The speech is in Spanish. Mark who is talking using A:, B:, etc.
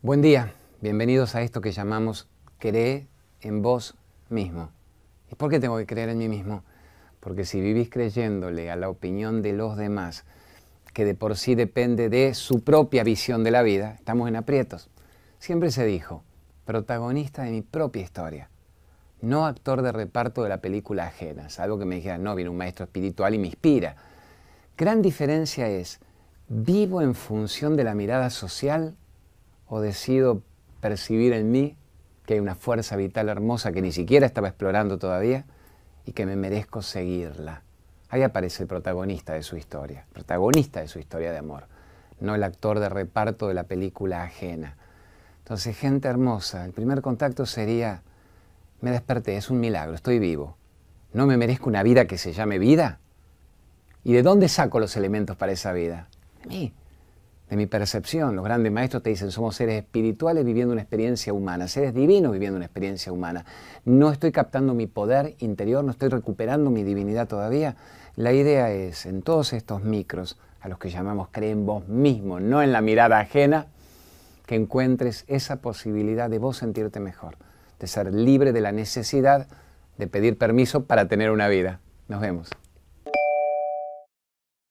A: Buen día, bienvenidos a esto que llamamos Cree en vos mismo. ¿Y por qué tengo que creer en mí mismo? Porque si vivís creyéndole a la opinión de los demás, que de por sí depende de su propia visión de la vida, estamos en aprietos. Siempre se dijo, protagonista de mi propia historia, no actor de reparto de la película ajena, Algo que me dijera, no, viene un maestro espiritual y me inspira. Gran diferencia es, vivo en función de la mirada social o decido percibir en mí que hay una fuerza vital hermosa que ni siquiera estaba explorando todavía y que me merezco seguirla. Ahí aparece el protagonista de su historia, protagonista de su historia de amor, no el actor de reparto de la película ajena. Entonces, gente hermosa, el primer contacto sería, me desperté, es un milagro, estoy vivo. ¿No me merezco una vida que se llame vida? ¿Y de dónde saco los elementos para esa vida? De mí de mi percepción. Los grandes maestros te dicen, somos seres espirituales viviendo una experiencia humana, seres divinos viviendo una experiencia humana. No estoy captando mi poder interior, no estoy recuperando mi divinidad todavía. La idea es, en todos estos micros, a los que llamamos creen vos mismo, no en la mirada ajena, que encuentres esa posibilidad de vos sentirte mejor, de ser libre de la necesidad de pedir permiso para tener una vida. Nos vemos.